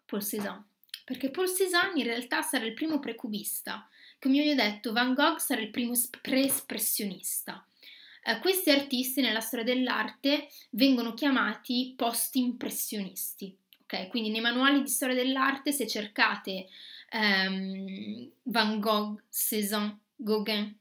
Paul Cézanne. Perché Paul Cézanne in realtà sarà il primo precubista. Come vi ho detto, Van Gogh sarà il primo pre-espressionista. Eh, questi artisti nella storia dell'arte vengono chiamati post-impressionisti. Okay? Quindi nei manuali di storia dell'arte, se cercate ehm, Van Gogh, Cézanne, Gauguin,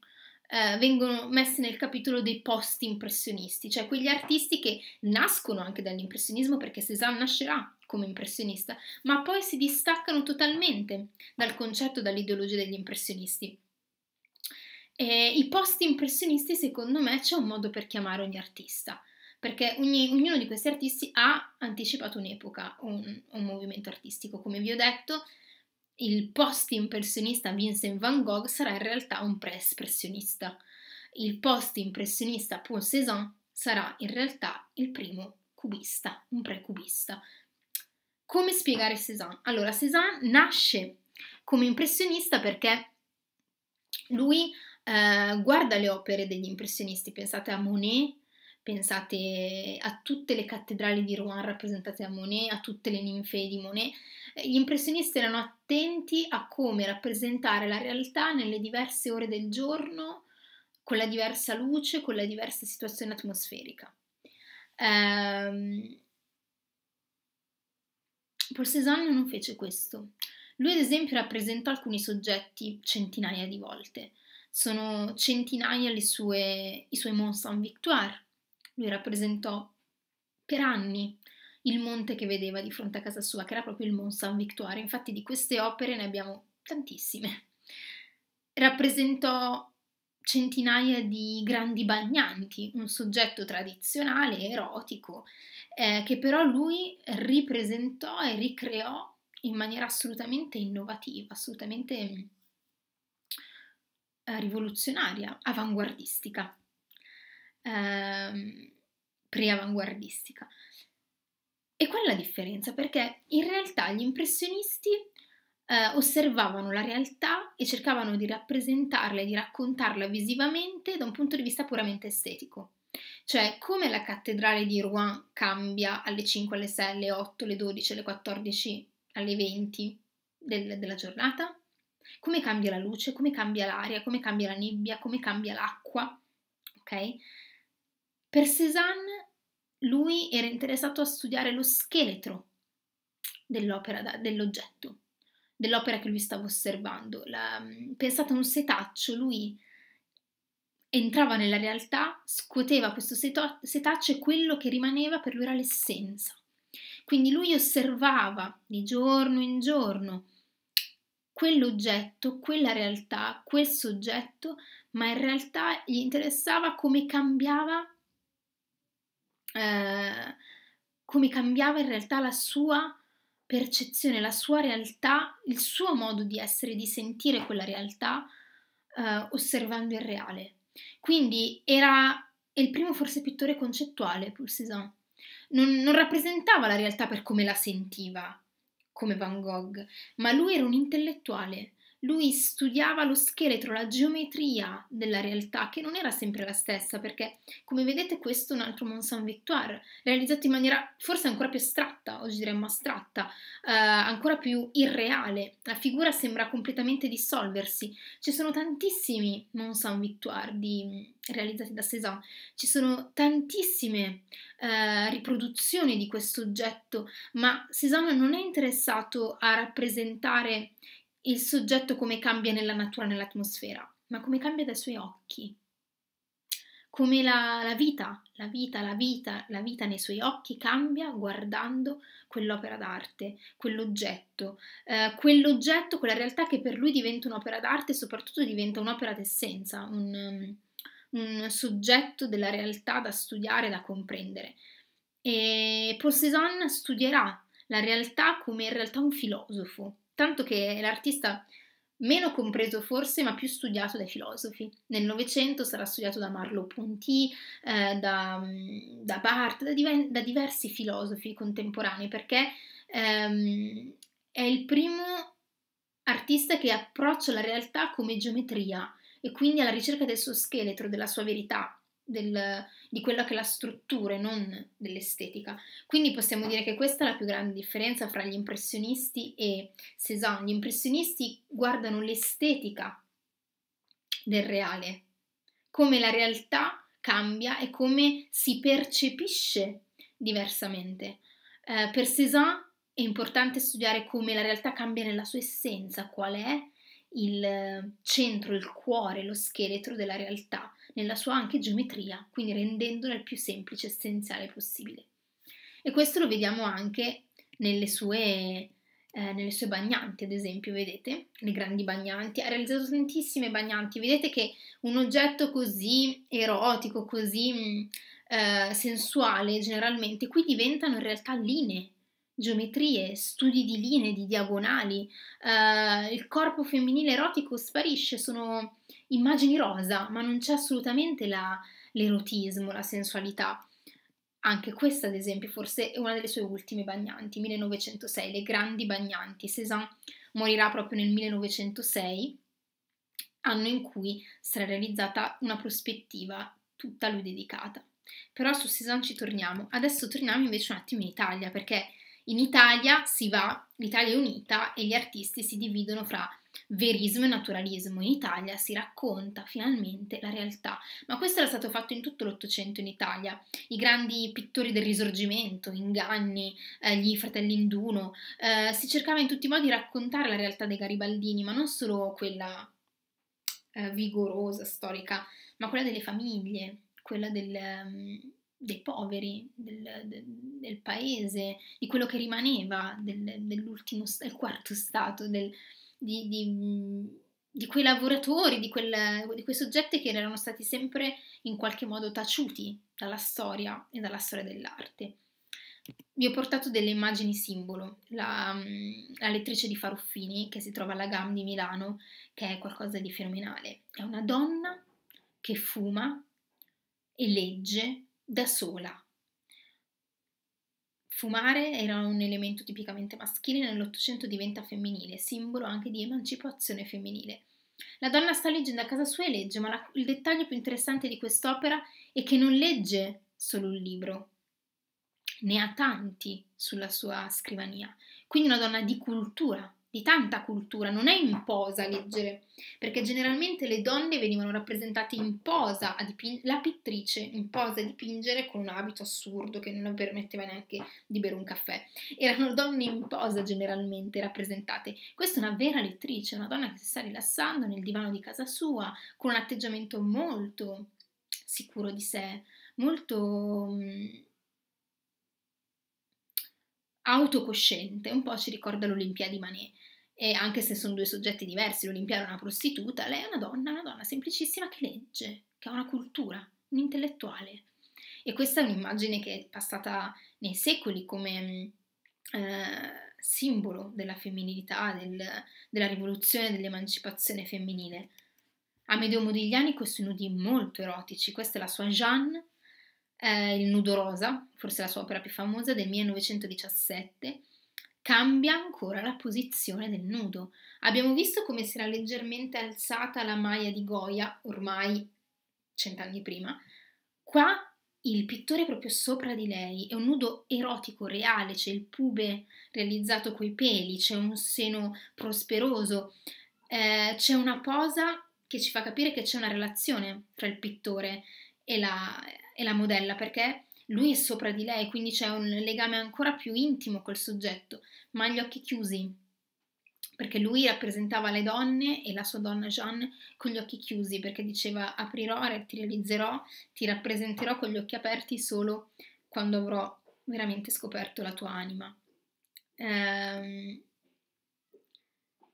eh, vengono messi nel capitolo dei post-impressionisti, cioè quegli artisti che nascono anche dall'impressionismo perché Cézanne nascerà come impressionista, ma poi si distaccano totalmente dal concetto, dall'ideologia degli impressionisti. E I post-impressionisti, secondo me, c'è un modo per chiamare ogni artista, perché ogni, ognuno di questi artisti ha anticipato un'epoca, un, un movimento artistico. Come vi ho detto, il post-impressionista Vincent van Gogh sarà in realtà un pre-espressionista. Il post-impressionista Paul Cézanne sarà in realtà il primo cubista, un pre-cubista. Come spiegare Cézanne? Allora, Cézanne nasce come impressionista perché lui eh, guarda le opere degli impressionisti, pensate a Monet, pensate a tutte le cattedrali di Rouen rappresentate da Monet, a tutte le ninfee di Monet, eh, gli impressionisti erano attenti a come rappresentare la realtà nelle diverse ore del giorno, con la diversa luce, con la diversa situazione atmosferica. Ehm, Paul Cézanne non fece questo. Lui, ad esempio, rappresentò alcuni soggetti centinaia di volte. Sono centinaia sue, i suoi Mont Saint-Victoire, lui rappresentò per anni il monte che vedeva di fronte a casa sua, che era proprio il Mont Saint Victoire. Infatti di queste opere ne abbiamo tantissime. Rappresentò centinaia di grandi bagnanti, un soggetto tradizionale, erotico, eh, che però lui ripresentò e ricreò in maniera assolutamente innovativa, assolutamente mm, eh, rivoluzionaria, avanguardistica. Eh, pre-avanguardistica. E qual è la differenza? Perché in realtà gli impressionisti eh, osservavano la realtà e cercavano di rappresentarla e di raccontarla visivamente da un punto di vista puramente estetico. Cioè, come la cattedrale di Rouen cambia alle 5, alle 6, alle 8, alle 12, alle 14, alle 20 del, della giornata? Come cambia la luce, come cambia l'aria, come cambia la nebbia, come cambia l'acqua? Ok? Per Cézanne lui era interessato a studiare lo scheletro dell'oggetto, dell'opera che lui stava osservando. La, mm, pensate a un setaccio, lui entrava nella realtà, scuoteva questo seto, setaccio e quello che rimaneva per lui era l'essenza. Quindi lui osservava di giorno in giorno quell'oggetto, quella realtà, quel soggetto, ma in realtà gli interessava come cambiava eh, come cambiava in realtà la sua percezione, la sua realtà, il suo modo di essere, di sentire quella realtà eh, osservando il reale. Quindi era il primo forse pittore concettuale, Paul Cézanne. Non, non rappresentava la realtà per come la sentiva, come Van Gogh, ma lui era un intellettuale lui studiava lo scheletro, la geometria della realtà, che non era sempre la stessa, perché come vedete questo è un altro Mont Saint-Victoire, realizzato in maniera forse ancora più astratta, oggi diremmo astratta, eh, ancora più irreale, la figura sembra completamente dissolversi. Ci sono tantissimi Mont Saint-Victoire di, mm, realizzati da Cézanne, ci sono tantissime eh, riproduzioni di questo oggetto, ma Cézanne non è interessato a rappresentare il soggetto come cambia nella natura, nell'atmosfera, ma come cambia dai suoi occhi. Come la, la vita, la vita, la vita, la vita nei suoi occhi cambia guardando quell'opera d'arte, quell'oggetto, eh, quell'oggetto, quella realtà che per lui diventa un'opera d'arte e soprattutto diventa un'opera d'essenza, un, um, un soggetto della realtà da studiare, da comprendere. E Paul Cézanne studierà la realtà come in realtà un filosofo, tanto che è l'artista meno compreso forse, ma più studiato dai filosofi. Nel Novecento sarà studiato da Marlowe-Ponty, eh, da, mm, da, Barthes, da, diven- da, diversi filosofi contemporanei, perché ehm, è il primo artista che approccia la realtà come geometria e quindi alla ricerca del suo scheletro, della sua verità del, di quella che è la struttura e non dell'estetica. Quindi possiamo dire che questa è la più grande differenza fra gli impressionisti e Cézanne. Gli impressionisti guardano l'estetica del reale, come la realtà cambia e come si percepisce diversamente. Eh, per Cézanne è importante studiare come la realtà cambia nella sua essenza, qual è il eh, centro, il cuore, lo scheletro della realtà, nella sua anche geometria, quindi rendendola il più semplice e essenziale possibile. E questo lo vediamo anche nelle sue, eh, nelle sue bagnanti, ad esempio, vedete? Le grandi bagnanti. Ha realizzato tantissime bagnanti. Vedete che un oggetto così erotico, così mm, eh, sensuale, generalmente, qui diventano in realtà linee geometrie, studi di linee, di diagonali, eh, il corpo femminile erotico sparisce, sono immagini rosa, ma non c'è assolutamente la, l'erotismo, la sensualità. Anche questa, ad esempio, forse è una delle sue ultime bagnanti, 1906, Le grandi bagnanti. Cézanne morirà proprio nel 1906, anno in cui sarà realizzata una prospettiva tutta a lui dedicata. Però su Cézanne ci torniamo. Adesso torniamo invece un attimo in Italia, perché in Italia si va, l'Italia è unita e gli artisti si dividono fra verismo e naturalismo. In Italia si racconta finalmente la realtà, ma questo era stato fatto in tutto l'Ottocento in Italia. I grandi pittori del Risorgimento, Inganni, eh, gli fratelli Induno, eh, si cercava in tutti i modi di raccontare la realtà dei garibaldini, ma non solo quella eh, vigorosa, storica, ma quella delle famiglie, quella del... Um, dei poveri, del, del, del, paese, di quello che rimaneva del, dell'ultimo, del quarto stato, di, di, di, quei lavoratori, di, quel, di quei soggetti che erano stati sempre in qualche modo taciuti dalla storia e dalla storia dell'arte. Vi ho portato delle immagini simbolo, la, la lettrice di Faruffini che si trova alla GAM di Milano, che è qualcosa di fenomenale. È una donna che fuma e legge da sola. Fumare era un elemento tipicamente maschile, nell'Ottocento diventa femminile, simbolo anche di emancipazione femminile. La donna sta leggendo a casa sua e legge, ma la, il dettaglio più interessante di quest'opera è che non legge solo un libro, ne ha tanti sulla sua scrivania. Quindi una donna di cultura, di tanta cultura, non è in posa leggere, perché generalmente le donne venivano rappresentate in posa a dipingere, la pittrice in posa a dipingere con un abito assurdo che non permetteva neanche di bere un caffè. Erano donne in posa generalmente rappresentate. Questa è una vera lettrice, una donna che si sta rilassando nel divano di casa sua, con un atteggiamento molto sicuro di sé, molto mm, autocosciente, un po' ci ricorda l'Olimpia di Manet. E anche se sono due soggetti diversi, l'Olimpia è una prostituta, lei è una donna, una donna semplicissima che legge, che ha una cultura, un intellettuale. E questa è un'immagine che è passata nei secoli come eh, simbolo della femminilità, del, della rivoluzione dell'emancipazione femminile. Amedeo Modigliani costruì nudi molto erotici, questa è la sua Jeanne, eh, il Nudo Rosa, forse la sua opera più famosa del 1917, cambia ancora la posizione del nudo. Abbiamo visto come si era leggermente alzata la maglia di Goya ormai cent'anni prima. Qua il pittore è proprio sopra di lei è un nudo erotico, reale, c'è il pube realizzato coi peli, c'è un seno prosperoso, eh, c'è una posa che ci fa capire che c'è una relazione tra il pittore e la, e la modella perché lui è sopra di lei, quindi c'è un legame ancora più intimo col soggetto, ma gli occhi chiusi, perché lui rappresentava le donne e la sua donna Jeanne con gli occhi chiusi, perché diceva aprirò, ti realizzerò, ti rappresenterò con gli occhi aperti solo quando avrò veramente scoperto la tua anima. Ehm,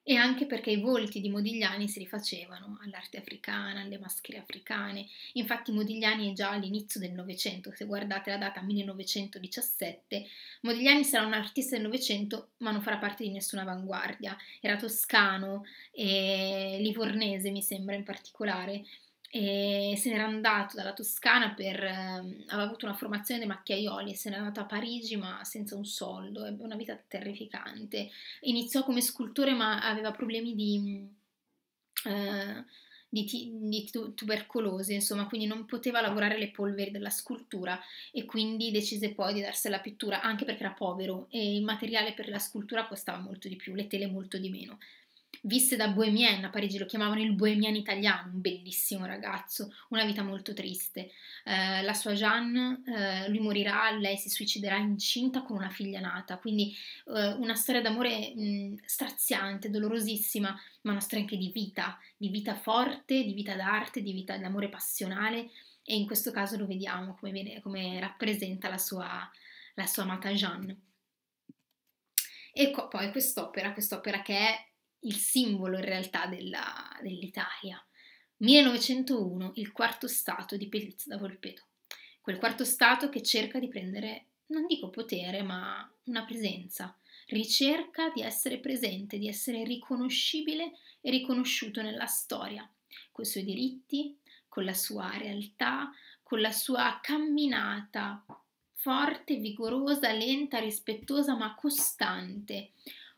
e anche perché i volti di Modigliani si rifacevano all'arte africana, alle maschere africane. Infatti Modigliani è già all'inizio del Novecento, se guardate la data 1917, Modigliani sarà un artista del Novecento ma non farà parte di nessuna avanguardia. Era toscano e livornese mi sembra in particolare e se n'era andato dalla Toscana per... Eh, aveva avuto una formazione dei macchiaioli e se n'era andato a Parigi ma senza un soldo, ebbe una vita terrificante. Iniziò come scultore ma aveva problemi di... Eh, di, ti, di tu, tubercolosi, insomma, quindi non poteva lavorare le polveri della scultura e quindi decise poi di darsi alla pittura, anche perché era povero e il materiale per la scultura costava molto di più, le tele molto di meno visse da bohemien a Parigi, lo chiamavano il bohemien italiano, un bellissimo ragazzo, una vita molto triste. Eh, la sua Jeanne, eh, lui morirà, lei si suiciderà incinta con una figlia nata, quindi eh, una storia d'amore mh, straziante, dolorosissima, ma una storia anche di vita, di vita forte, di vita d'arte, di vita d'amore passionale e in questo caso lo vediamo come, viene, come rappresenta la sua, la sua amata Jeanne. E co- poi quest'opera, quest'opera che è il simbolo in realtà della, dell'Italia. 1901, il quarto stato di Pelizza da Volpedo. Quel quarto stato che cerca di prendere, non dico potere, ma una presenza. Ricerca di essere presente, di essere riconoscibile e riconosciuto nella storia, con i suoi diritti, con la sua realtà, con la sua camminata forte, vigorosa, lenta, rispettosa, ma costante,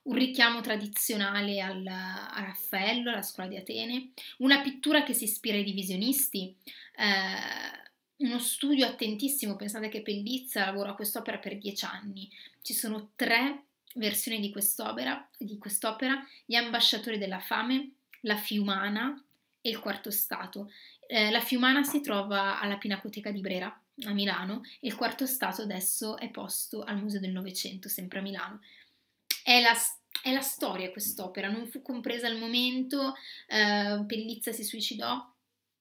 un richiamo tradizionale al, a Raffaello, alla scuola di Atene, una pittura che si ispira ai divisionisti, eh, uno studio attentissimo, pensate che Pellizza lavorò a quest'opera per dieci anni, ci sono tre versioni di quest'opera, di quest'opera Gli ambasciatori della fame, La fiumana e Il quarto stato. Eh, la fiumana si trova alla Pinacoteca di Brera a Milano e il quarto stato adesso è posto al Museo del Novecento, sempre a Milano. È la è la storia quest'opera, non fu compresa al momento, eh, Pellizza si suicidò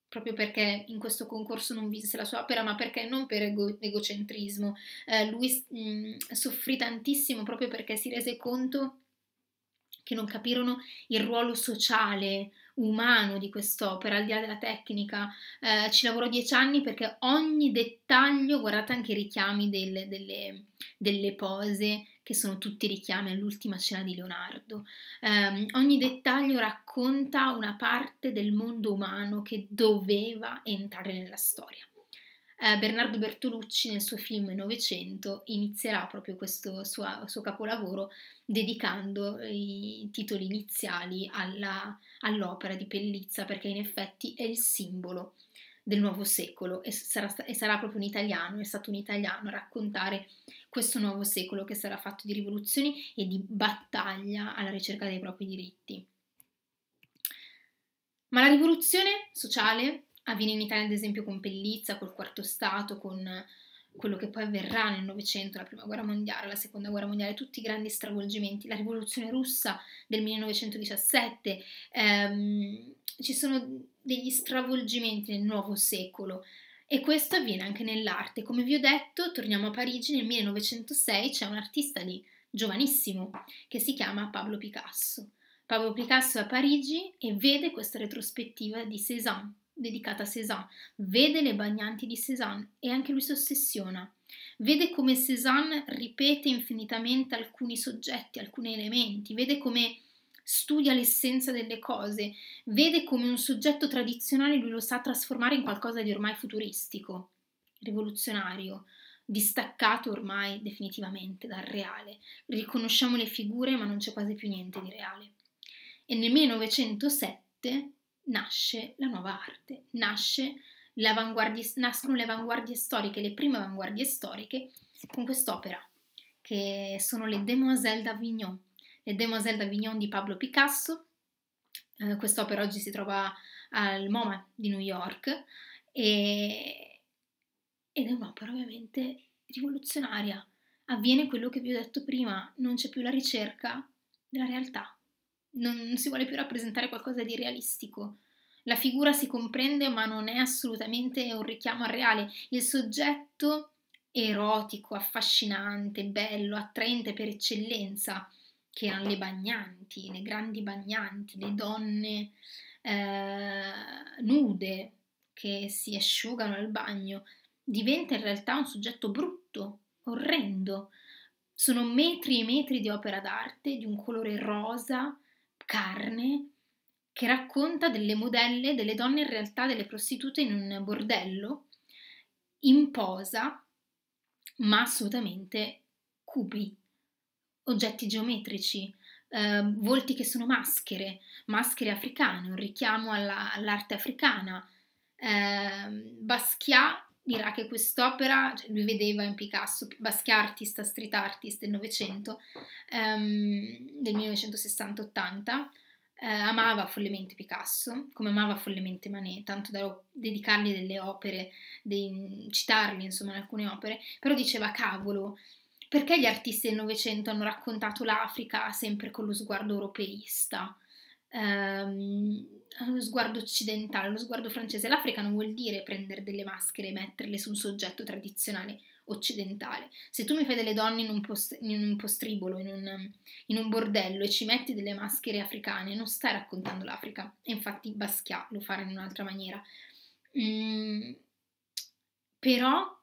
proprio perché in questo concorso non vinse la sua opera, ma perché non per ego- egocentrismo. Eh, lui mh, soffrì tantissimo proprio perché si rese conto che non capirono il ruolo sociale, umano di quest'opera, al di là della tecnica. Eh, ci lavorò dieci anni perché ogni dettaglio, guardate anche i richiami delle, delle, delle pose, che sono tutti richiami all'ultima scena di Leonardo. Um, ogni dettaglio racconta una parte del mondo umano che doveva entrare nella storia. Eh, Bernardo Bertolucci nel suo film Novecento inizierà proprio questo suo, suo capolavoro dedicando i titoli iniziali alla, all'opera di Pellizza perché in effetti è il simbolo del nuovo secolo e sarà, e sarà, proprio un italiano, è stato un italiano a raccontare questo nuovo secolo che sarà fatto di rivoluzioni e di battaglia alla ricerca dei propri diritti. Ma la rivoluzione sociale avviene in Italia ad esempio con Pellizza, col quarto Stato, con quello che poi avverrà nel Novecento, la Prima Guerra Mondiale, la Seconda Guerra Mondiale, tutti i grandi stravolgimenti, la Rivoluzione Russa del 1917, ehm, ci sono degli stravolgimenti nel nuovo secolo e questo avviene anche nell'arte. Come vi ho detto, torniamo a Parigi nel 1906 c'è un artista lì giovanissimo che si chiama Pablo Picasso. Pablo Picasso è a Parigi e vede questa retrospettiva di Cézanne, dedicata a Cézanne, vede le bagnanti di Cézanne e anche lui si ossessiona. Vede come Cézanne ripete infinitamente alcuni soggetti, alcuni elementi, vede come studia l'essenza delle cose, vede come un soggetto tradizionale lui lo sa trasformare in qualcosa di ormai futuristico, rivoluzionario, distaccato ormai definitivamente dal reale. Riconosciamo le figure, ma non c'è quasi più niente di reale. E nel 1907 nasce la nuova arte, nascono le avanguardie storiche, le prime avanguardie storiche con quest'opera, che sono le Demoiselles d'Avignon le Demoiselles d'Avignon di Pablo Picasso, eh, quest'opera oggi si trova al MoMA di New York e, ed è un'opera ovviamente rivoluzionaria. Avviene quello che vi ho detto prima, non c'è più la ricerca della realtà, non si vuole più rappresentare qualcosa di realistico. La figura si comprende ma non è assolutamente un richiamo al reale, il soggetto erotico, affascinante, bello, attraente per eccellenza che erano le bagnanti, le grandi bagnanti, le donne eh, nude che si asciugano al bagno, diventa in realtà un soggetto brutto, orrendo. Sono metri e metri di opera d'arte di un colore rosa, carne, che racconta delle modelle, delle donne in realtà, delle prostitute in un bordello, in posa, ma assolutamente cupi, oggetti geometrici, eh, volti che sono maschere, maschere africane, un richiamo alla, all'arte africana. Eh, Basquiat dirà che quest'opera, cioè lui vedeva in Picasso, Basquiat artista, street artist del Novecento, ehm, del 1960-80, eh, amava follemente Picasso, come amava follemente Manet, tanto da dedicargli delle opere, dei, citarli insomma in alcune opere, però diceva cavolo, perché gli artisti del Novecento hanno raccontato l'Africa sempre con lo sguardo europeista, ehm, lo sguardo occidentale, lo sguardo francese? L'Africa non vuol dire prendere delle maschere e metterle su un soggetto tradizionale occidentale. Se tu mi fai delle donne in un, post, in un postribolo, in un, in un, bordello e ci metti delle maschere africane, non stai raccontando l'Africa. E infatti Basquiat lo farà in un'altra maniera. Mm, però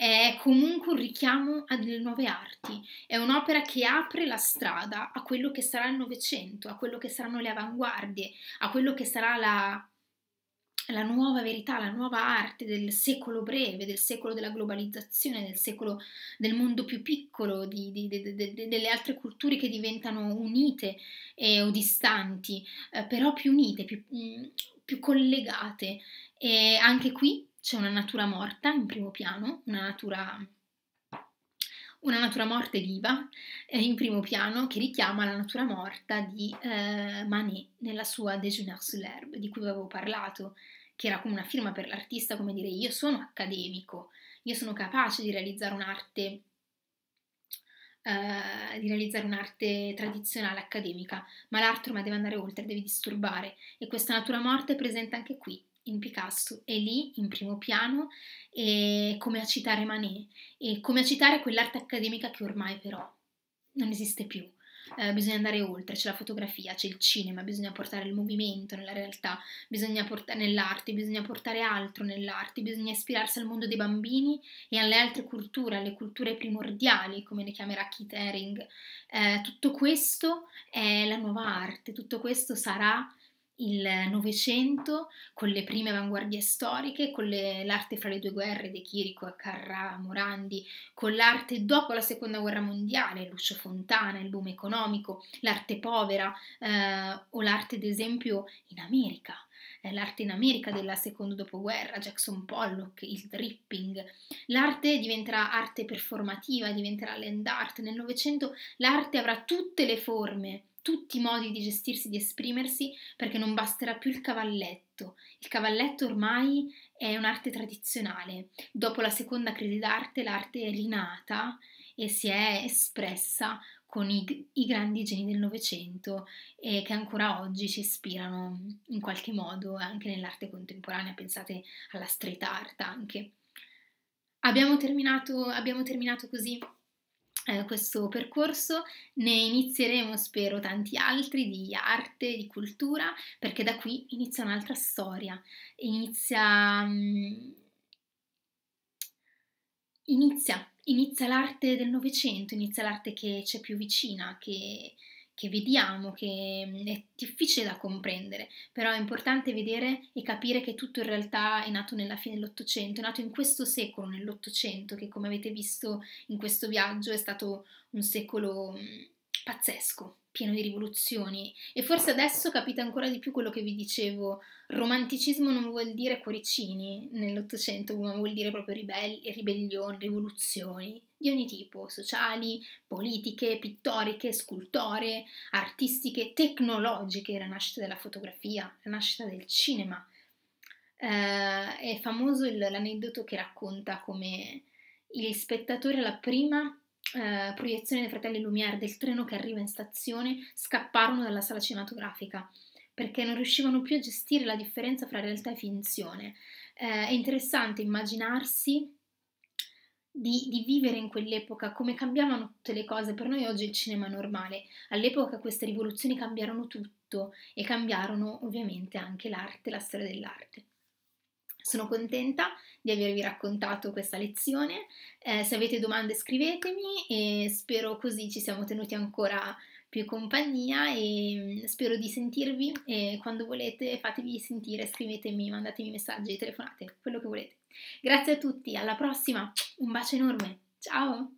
è comunque un richiamo a delle nuove arti, è un'opera che apre la strada a quello che sarà il Novecento, a quello che saranno le avanguardie, a quello che sarà la, la nuova verità, la nuova arte del secolo breve, del secolo della globalizzazione, del secolo del mondo più piccolo, di, di, di, delle altre culture che diventano unite eh, o distanti, eh, però più unite, più, mh, mm, più collegate. E anche qui c'è una natura morta in primo piano, una natura, una natura morta viva eh, in primo piano che richiama la natura morta di eh, Manet nella sua Déjeuner sur l'herbe di cui avevo parlato, che era come una firma per l'artista, come dire io sono accademico, io sono capace di realizzare un'arte Uh, di realizzare un'arte tradizionale accademica, ma l'arte ormai deve andare oltre, deve disturbare e questa natura morte è presente anche qui, in Picasso è lì in primo piano e come a citare Manet e come a citare quell'arte accademica che ormai però non esiste più. Eh, bisogna andare oltre, c'è la fotografia, c'è il cinema, bisogna portare il movimento nella realtà, bisogna portare nell'arte, bisogna portare altro nell'arte, bisogna ispirarsi al mondo dei bambini e alle altre culture, alle culture primordiali, come le chiamerà Keith Haring. Eh, tutto questo è la nuova arte, tutto questo sarà il Novecento con le prime avanguardie storiche, con le, l'arte fra le due guerre di Chirico e Carrà, Morandi, con l'arte dopo la seconda guerra mondiale, Lucio Fontana, il boom economico, l'arte povera eh, o l'arte ad esempio in America, l'arte in America della seconda dopoguerra, Jackson Pollock, il dripping. L'arte diventerà arte performativa, diventerà land art. Nel Novecento l'arte avrà tutte le forme tutti i modi di gestirsi, di esprimersi, perché non basterà più il cavalletto. Il cavalletto ormai è un'arte tradizionale. Dopo la seconda crisi d'arte, l'arte è rinata e si è espressa con i, i grandi geni del Novecento e che ancora oggi ci ispirano in qualche modo anche nell'arte contemporanea. Pensate alla street art anche. Abbiamo terminato, abbiamo terminato così eh, questo percorso, ne inizieremo spero tanti altri di arte, di cultura, perché da qui inizia un'altra storia, inizia, mm, inizia, inizia l'arte del Novecento, inizia l'arte che c'è più vicina, che, che vediamo, che mm, è difficile da comprendere, però è importante vedere e capire che tutto in realtà è nato nella fine dell'Ottocento, è nato in questo secolo, nell'Ottocento, che come avete visto in questo viaggio è stato un secolo mm, pazzesco, pieno di rivoluzioni e forse adesso capite ancora di più quello che vi dicevo, romanticismo non vuol dire cuoricini nell'Ottocento, ma vuol dire proprio ribelli, ribellioni, rivoluzioni, di ogni tipo, sociali, politiche, pittoriche, scultore, artistiche, tecnologiche, la nascita della fotografia, la nascita del cinema. Uh, è famoso il, l'aneddoto che racconta come il spettatore alla prima uh, proiezione dei fratelli Lumière del treno che arriva in stazione scapparono dalla sala cinematografica perché non riuscivano più a gestire la differenza fra realtà e finzione. Uh, è interessante immaginarsi di, di, vivere in quell'epoca, come cambiavano tutte le cose. Per noi oggi il cinema è normale, all'epoca queste rivoluzioni cambiarono tutto e cambiarono ovviamente anche l'arte, la storia dell'arte. Sono contenta di avervi raccontato questa lezione, eh, se avete domande scrivetemi e spero così ci siamo tenuti ancora più compagnia e mm, spero di sentirvi e quando volete fatevi sentire, scrivetemi, mandatemi messaggi, telefonate, quello che volete. Grazie a tutti, alla prossima, un bacio enorme, ciao!